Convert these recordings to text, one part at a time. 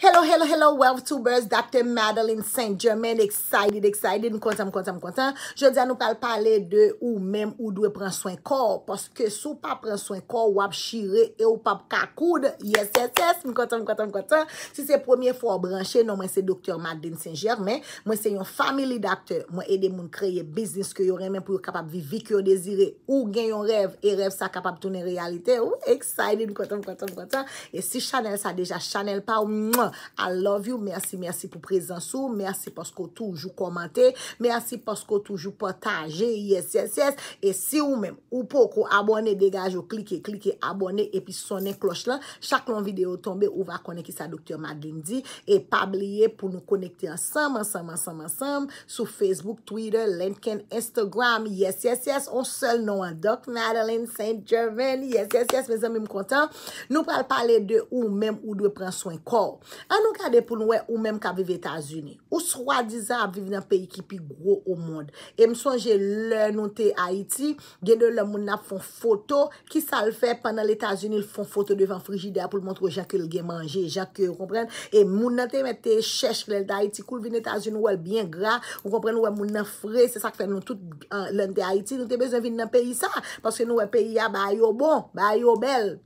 Hello, hello, hello, WealthTubers, Dr. Madeline Saint-Germain, excited, excited, mkwantan, mkwantan, mkwantan. Je diyan nou pal pale de ou menm ou dwe pran swen kor, poske sou pa pran swen kor ou ap shire e ou pap kakoud, yes, yes, yes, mkwantan, mkwantan, mkwantan. Si se premier fwo ou branche, nou mwen se Dr. Madeline Saint-Germain, mwen se yon family doctor, mwen ede moun kreye business ke yon remen pou yon kapap vivi ke yon dezire ou gen yon rev, e rev sa kapap toune realite, ou, excited, mkwantan, mkwantan, mkwantan, e si chanel sa deja chanel pa ou mwen. I love you, mersi mersi pou prezen sou, mersi pou skou toujou komante, mersi pou skou toujou potaje, yes yes yes E si ou men, ou pou, pou abone, degaje ou, klike, klike, abone, epi sone kloche la, chak lon video tombe ou va koneki sa Dr. Madeline D E pabliye pou nou konekte ansam, ansam, ansam, ansam, sou Facebook, Twitter, LinkedIn, Instagram, yes yes yes On sel nou an dok, Madeline St-Gervin, yes yes yes, mèzèm mèm kontan Nou pral pale de ou men, ou dwe pran sou en kol Anon ka de pou nou we ou menm ka vive Etasuni. Ou swa dizan a vive nan peyi ki pi gro ou moun. E msonje lè nou te Haiti, genè lè moun nan fon foto. Ki sa l fè? Panan l'Etasuni l fon foto devan frigida pou l moun tro jake l gen manje, jake l kompren. E moun nan te mette chèche lè l de Haiti koul vin Etasuni wèl bien gra. Wèl moun nan fre, se sa k fè nou tout euh, lè l de Haiti. Nou te bezan vin nan peyi sa. Paske nou wè peyi ya bayo bon, bayo bel.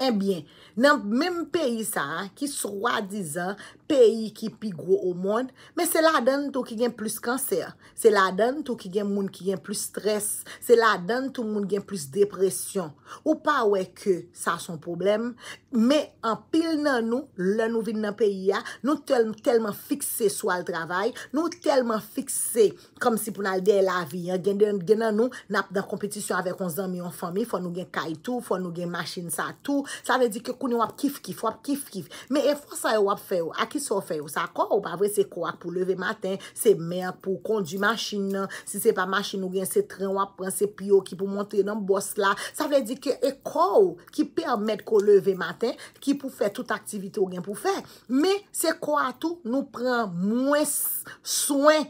Enbyen, nan menm peyi sa, ki souwa dizan, peyi ki pigwo ou moun, men se la dan tou ki gen plus kanser, se la dan tou ki gen moun ki gen plus stres, se la dan tou moun gen plus depresyon, ou pa weke sa son poublem, men an pil nan nou, lan nou vin nan peyi ya, nou telman fikse sou al travay, nou telman fikse, kom si pou nan al dey la vi, gen nan nou, nap dan kompetisyon avek 11 an mi yon fami, fon nou gen kay tou, fon nou gen machin sa tou, Sa ve di ke kouni wap kif kif, wap kif kif Me e fwa sa yo wap feyo, a ki sou feyo Sa kou pa vwe se kou ak pou leve maten Se merk pou kondi machin nan Si se pa machin ou gen se tren wap Se pyo ki pou monte nan bos la Sa ve di ke e kou Ki permette ko leve maten Ki pou fe tout aktivite ou gen pou fe Me se kou atou nou pren Mwen soen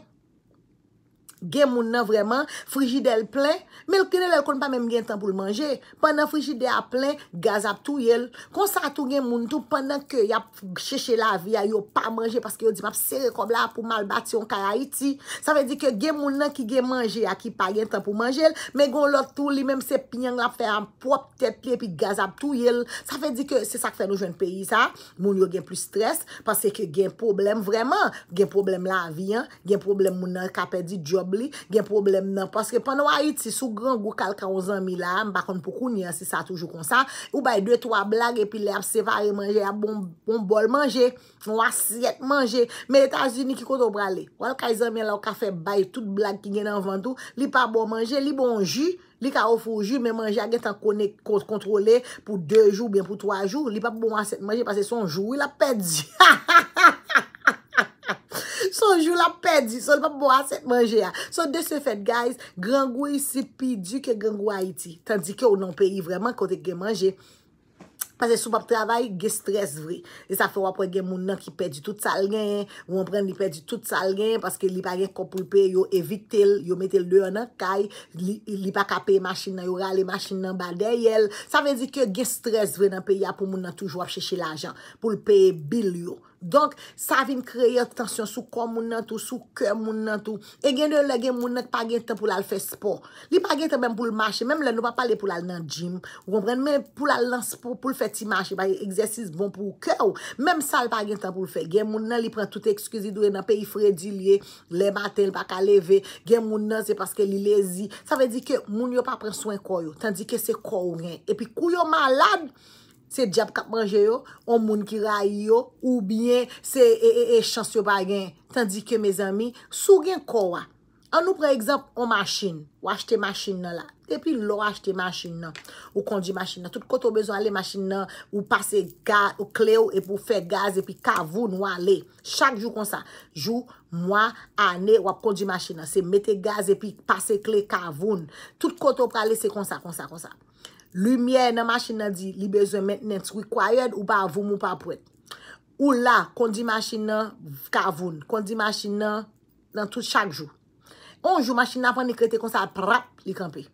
gen moun nan vreman, frijide el plen me l kine l el kon pa menm gen tan pou l manje pandan frijide a plen, gazap tou yel, konsa tou gen moun tou pandan ke ya cheche la vi a yo pa manje, paske yo di map sere kob la pou malbati yon kaya iti sa fe di ke gen moun nan ki gen manje a ki pa gen tan pou manje l, me gon lotou li menm se pinyan la fè an po ptet li, pi gazap tou yel sa fe di ke se sa ke fè nou joun peyi sa moun yo gen plus stres, paske gen problem vreman, gen problem la vi gen problem moun nan kapè di job Gen problem nan Paske panwa iti sou gran gou kal ka ou zami la Mbakon pou kouni an si sa toujou konsa Ou baye 2-3 blage epi le ap se vare manje A bon, bon bol manje Mwen aset manje Mwen etan zini ki koto brale Ou al ka zami la ou ka fe baye tout blage ki gen an vantou Li pa bon manje Li bon ju Li ka ofo ju Men manje a gen tan kone kontrole Pou 2 jou ben pou 3 jou Li pa bon aset manje Pase son jou il ap pedi Ha ha Jou la pedi, so li pa bo aset manje a So de se fet guys, gran gwe se pi di ke gran gwe a iti Tandik yo nan peyi vreman kote gen manje Pase sou pap travay, ge stres vre E sa fe wapwen gen moun nan ki pedi tout sa lgen Wapwen ni pedi tout sa lgen Paske li pa gen kompou peyo evite yo Yo metel deyon nan kay Li pa kapey masin nan yo rale, masin nan badey el Sa ven di ke ge stres vre nan peyi a Pou moun nan touj wap cheshe la jan Pou li peye bil yo Donk, sa vin kreye otansyon sou kon moun nan tou, sou kè moun nan tou. E gen dè lè gen moun nan pa gen tan pou lal fè sport. Li pa gen tan mèm pou l mâche, mèm lè nou pa pale pou lal nan jim. Wom pren mèm pou lal lan sport, pou l fè ti mâche, mèm yè egzèsis bon pou kè ou. Mèm sa lè pa gen tan pou l fè. Gen moun nan li pren tout ekskizi dwe nan peyi fredi liye, le maten li pa ka leve. Gen moun nan se paske li lezi. Sa ve di ke moun yo pa pren soen koyo, tandi ke se koyo gen. E pi kou yo malade... Se diap kap manje yo, on moun ki ray yo, ou byen se e e e chans yo bagen. Tandike me zami, sou gen kowa. An nou pre egzamp, on masin, wache te masin nan la. E pi lo wache te masin nan, ou kondi masin nan. Tout koto bezon ale masin nan, ou pase kle ou e pou fe gaz e pi kavoun wale. Chak jou konsa. Jou, mwa, ane, wap kondi masin nan. Se mete gaz e pi pase kle kavoun. Tout koto prale se konsa, konsa, konsa. Lumye nan machin nan di li bezwen maintenance required ou pa avoum ou pa apwet. Ou la kondi machin nan kavoun, kondi machin nan nan tout chak jou. Onjou machin nan pan ni krete kon sa prap li kampe.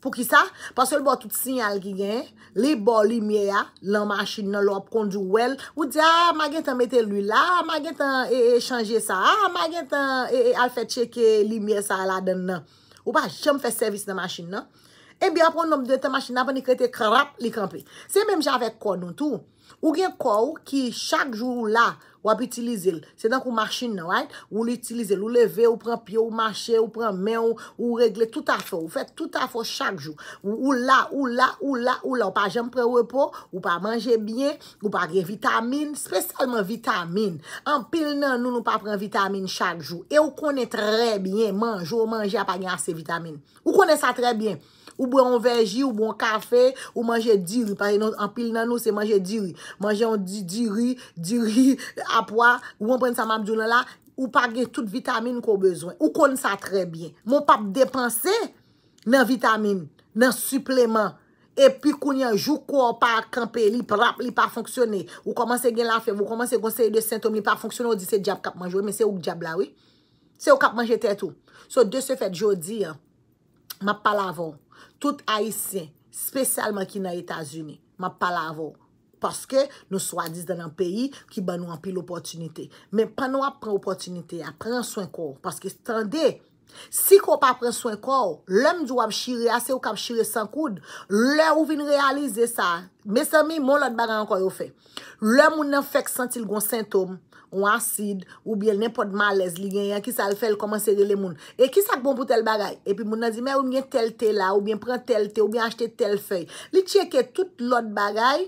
Fou ki sa, pasol bo tout sinyal ki gen, li bo lumye ya nan machin nan lop kondi ou el. Ou di a, ma gen tan mette luy la, ma gen tan e e chanje sa, a ma gen tan e e al fet cheke lumye sa la den nan. Ou pa jem fe servis nan machin nan. E bi apon nom de te machin apon ni krete krap li krempe. Se menm jave kon nou tou, ou gen kou ki chak jou la wap itilize l. Se dan kou machin nou, ou l'itilize l, ou leve, ou pran pyo, ou mache, ou pran men, ou regle, tout a fo, ou fet tout a fo chak jou. Ou la, ou la, ou la, ou la, ou pa jem prewepo, ou pa manje bien, ou pa gen vitamine, spesalman vitamine. An pil nan nou nou pa pran vitamine chak jou. E ou kone trebyen manjou, ou manje apan gen ase vitamine. Ou kone sa trebyen. Ou bou yon verji, ou bou yon kafe, ou manje diri. Pari anpil nan nou se manje diri. Manje yon diri, diri, apwa, ou bon pren sa mabdounan la, ou pa gen tout vitamine ko bezwen. Ou kon sa trebyen. Mon pap depanse nan vitamine, nan supleman. Epi koun yon jou ko pa kampe li, prap li pa fonksyone. Ou komanse gen la fe, ou komanse konseye de sintomi pa fonksyone, ou di se djab kap manjwe, men se ou djab la we. Se ou kap manjwe tetou. So de se fet, jodi, map pala avon. Tout aisyen, spesyalman ki nan Etasuni, ma pala avon. Paske nou swa diz dan an peyi ki ba nou anpi l'opotunite. Men pa nou apren opotunite, apren swen kor. Paske stande, si ko pa apren swen kor, lem di wap shire ase ou kap shire san koud, le ou vin realize sa. Mes ami, moun lan bagan anko yo fe. Lem ou nan fek sentil gon sintom, ou asid, ou byen nenpon de malez, li gen yon ki sal fèl koman sede le moun. E ki sak bon pou tel bagay? E pi moun nan zi, mè ou myen tel te la, ou myen pren tel te, ou myen achete tel fèy. Li tcheke tout lot bagay,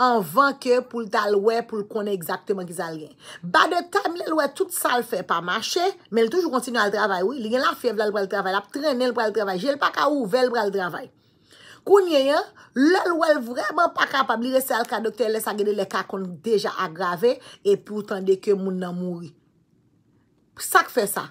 an vanke pou l tal wè pou l konè exactement ki sal gen. Ba de tam lè l wè, tout sal fèl pa mache, men l toujou kontinu al travay. Li gen la fèv lal pral travay, ap trenel pral travay, jel pa ka ouvel pral travay. Kounye yon, lèl wèl vreman pa kapab, li resè al ka doktè lè sa gèdè lè ka kon deja agrave, e pou tande ke moun nan mouri. Sa k fè sa?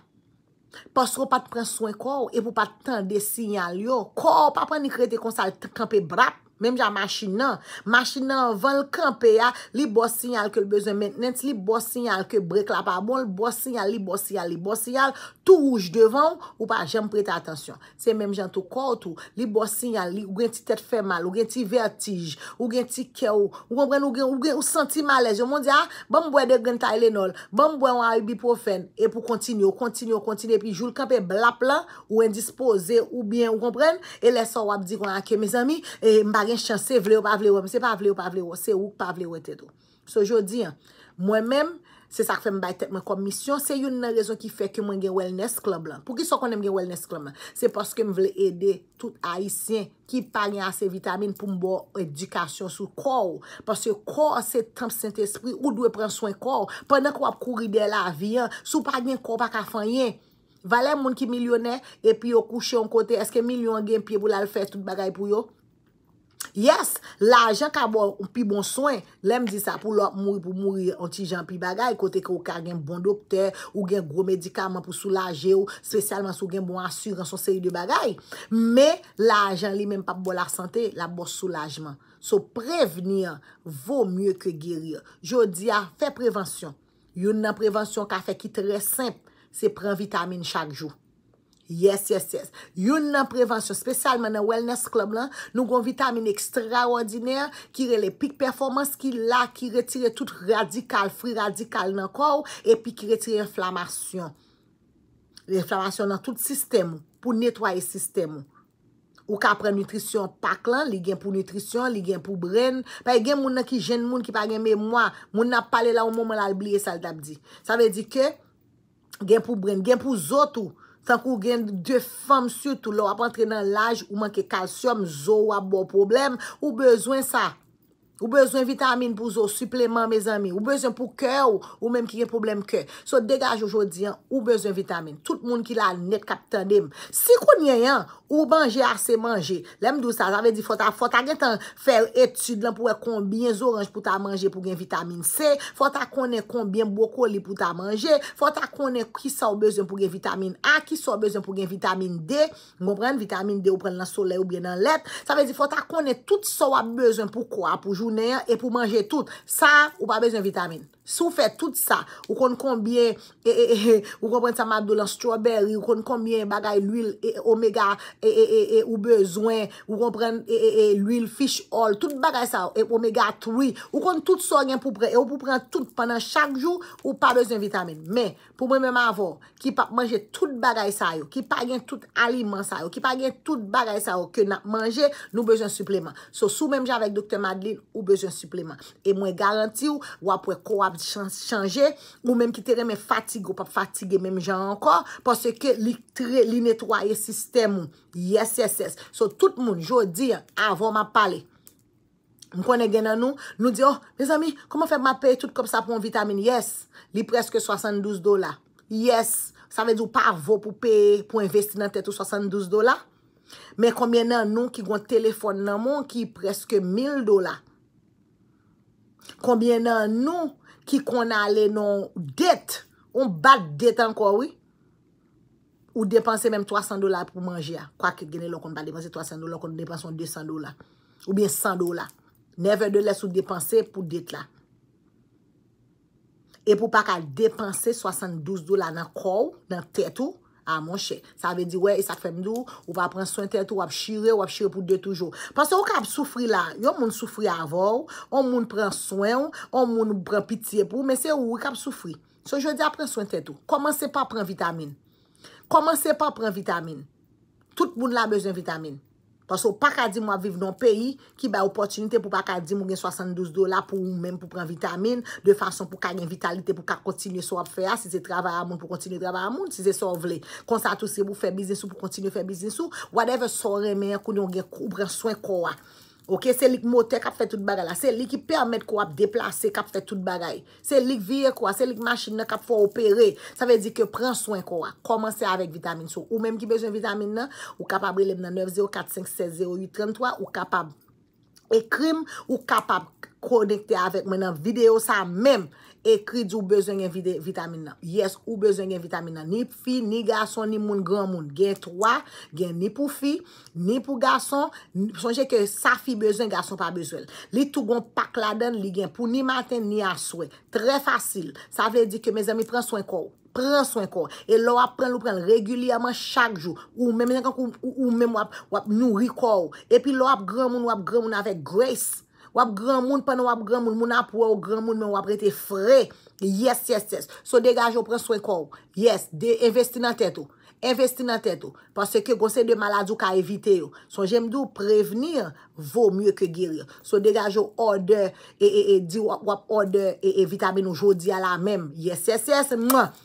Pasro pat pren soen kor, e pou pat tande sinyal yon. Kor, pa pren ni kretè kon sa kante brap, Mem jan machin nan, machin nan van l kanpe ya, li bo sinyal ke l bezon mentenant, li bo sinyal ke brek la pa bon, li bo sinyal, li bo sinyal li bo sinyal, tou rouch devan ou pa jen m prete atensyon. Se menm jan tou kout ou, li bo sinyal, li ou gen ti tet fè mal, ou gen ti vertij ou gen ti kè ou, ou kompren, ou gen ou senti malez, yo moun di ya, bambouè de gen ta elenol, bambouè wè wè bi pou fèn, e pou kontinyo, kontinyo, kontinyo pi jou l kanpe blap la, ou endispose ou bien, ou kompren, e lè sa wap di kon ake, miz ami, gen chan se vle ou pa vle ou, se pa vle ou pa vle ou, se ou pa vle ou ete tou. So, jodi, mwen men, se sak fe m bay tep men komisyon, se yon nan rezon ki fe ke mwen gen wellness klub lan. Pou ki so konen gen wellness klub lan? Se paske m vle ede tout aisyen ki palen a se vitamine pou m bo edikasyon sou kou. Paske kou se temp sent espri ou dwe pren swen kou. Panen kou ap kouri de la vi, sou palen kou pa kafan yen. Vale moun ki milyonè, epi yo kouche yon kote, eske milyon gen piye pou lal fè tout bag Yes, la ajan ka bo an pi bon soen, lem di sa pou lop mouri pou mouri an ti jan pi bagay, kote ki ou ka gen bon dopte ou gen gro medikaman pou soulaje ou, spesyalman sou gen bon ansur an son seri de bagay Me, bon la ajan li menm pa bo la sante, la bo soulajman, sou prevenir vo mye ke gerir Jodi a, fe prevensyon, yon nan prevensyon ka fe ki tre semp, se pren vitamin chak jou Yes, yes, yes. Yon nan prevensyon spesyalman nan wellness klub lan, nou gon vitamine ekstraordiner, ki re le pik performans ki la, ki retire tout radikal, fri radikal nan kou, epi ki retire inflamasyon. Inflamasyon nan tout sistem, pou netwaye sistem. Ou ka pre nutrition pak lan, li gen pou nutrition, li gen pou bren, pa gen moun nan ki jen moun ki pa gen me mwa, moun nan pale la ou moun man albliye sal dabdi. Sa ve di ke, gen pou bren, gen pou zotou, tan kou gen de fèm süt ou lò ap antre nan laj ou manke kalsyom, zò ou ap bo problem ou bezwen sa. Ou bezwen vitamine pou zo supleman, mes ami. Ou bezwen pou kè ou ou menm ki gen problem kè. So degaj oujodi ou bezwen vitamine. Tout moun ki la net kapitan dem. Si konye yon ou banje a se manje. Lem dou sa. Sa ve di fota. Fota gen tan fer etude lan pou e konbyen zoranj pou ta manje pou gen vitamine C. Fota konye konbyen bokoli pou ta manje. Fota konye ki sa ou bezwen pou gen vitamine A. Ki sa ou bezwen pou gen vitamine D. Gompren? Vitamine D ou pren nan sole ou ben nan let. Sa ve di fota konye tout sa ou a bezwen pou kwa pou jou nan yon, e pou manje tout. Sa, ou pa bezon vitamin. Se ou fè tout sa, ou kon konbyen, e, e, e, e, ou kon pren sa madou lan strawberry, ou kon konbyen bagay l'huil omega, e, e, e, e, ou bezwen, ou kon pren l'huil fish oil, tout bagay sa, e omega 3, ou kon tout sa gen pou pren, e ou pou pren tout panan chak jou, ou pa bezon vitamin. Men, pou mè mè mè avon, ki pa manje tout bagay sa yo, ki pa gen tout aliman sa yo, ki pa gen tout bagay sa yo, ke nan manje nou bezon supleman. So, sou mèm jè avèk Dr. Madeline, ou bezyon supleman. E mwen garanti ou, wapwe kou ap chanje, ou menm ki tere men fatigo, pap fatige menm jan ankor, pwase ke li netwaye sistem mwen. Yes, yes, yes. So, tout moun, jodi, avon ma pale, mwen konen gen nan nou, nou di, oh, mwen zami, koman feb ma pey tout kom sa pou mwen vitamini? Yes, li preske 72 dola. Yes, sa ve di ou pa avon pou pey, pou investi nan tetou 72 dola, men konmen nan nou, ki gwen telefon nan moun, ki preske 1000 dola. Koumbyen nan nou ki kon ale nan det? On bat det an kou? Ou depanse menm 300 dola pou manje? Kwa ki genè lò kon bat depanse 300 dola, kon depanse 200 dola. Ou bien 100 dola. Never de les ou depanse pou det la. E pou pa ka depanse 72 dola nan kou, nan tetou, A ah, monshe, sa ve di we, isak femdou, ou va pren souen tetou, wap shire, wap shire pou de toujou. Pasou wak ap soufri la, yon moun soufri avou, yon moun pren souen, yon moun pren pitiye pou, men se wou wak ap soufri. So, jodi ap pren souen tetou. Komanse pa pren vitamine. Komanse pa pren vitamine. Tout moun la bezen vitamine. Pas ou pakadim ou aviv nan peyi, ki ba opotinite pou pakadim ou gen 72 dola pou ou men pou pran vitamine, de fason pou ka gen vitalite pou ka kontinye sou ap feya, si ze travaya moun, pou kontinye travaya moun, si ze sou avle. Konsa tou se pou fe bizinsou, pou kontinye fe bizinsou, whatever sou reme, kou nou gen koubren sou ekowa. Ok, se lik mote kap fè tout bagay la, se lik ki permèt kwa ap deplase kap fè tout bagay, se lik viye kwa, se lik mashine kwa ap fò opere, sa ve di ke pren soyn kwa, komanse avèk vitamine sou. Ou mèm ki bezon vitamine nan, ou kapab relem nan 904560833, ou kapab ekrim, ou kapab konekte avèk mè nan video sa mèm. Ekri di ou bezwen gen vitamina. Yes, ou bezwen gen vitamina. Ni fi, ni gason, ni moun, gran moun. Gen 3, gen ni pou fi, ni pou gason. Sonje ke sa fi bezwen, gason pa bezwen. Li tou gon pak laden, li gen pou ni maten, ni aswe. Tre fasil. Sa ve di ke me zemi pren swen kou. Pren swen kou. E lo ap pren lou pren regulyaman chak jou. Ou men men kon ou men wap nou rikou. E pi lo ap gran moun, wap gran moun avek grace. Wap gran moun, pan wap gran moun, moun ap wè wap gran moun, men wap rete fre. Yes, yes, yes. So degaje ou pren swen kou. Yes, investi nan tètou. Investi nan tètou. Pase ke gonsen de maladou ka evite yo. So jemdou prevenir, vò mwè ke girir. So degaje ou ode, ee, ee, ee, di wap ode, ee, ee, vitamine ou jodi ala mem. Yes, yes, yes.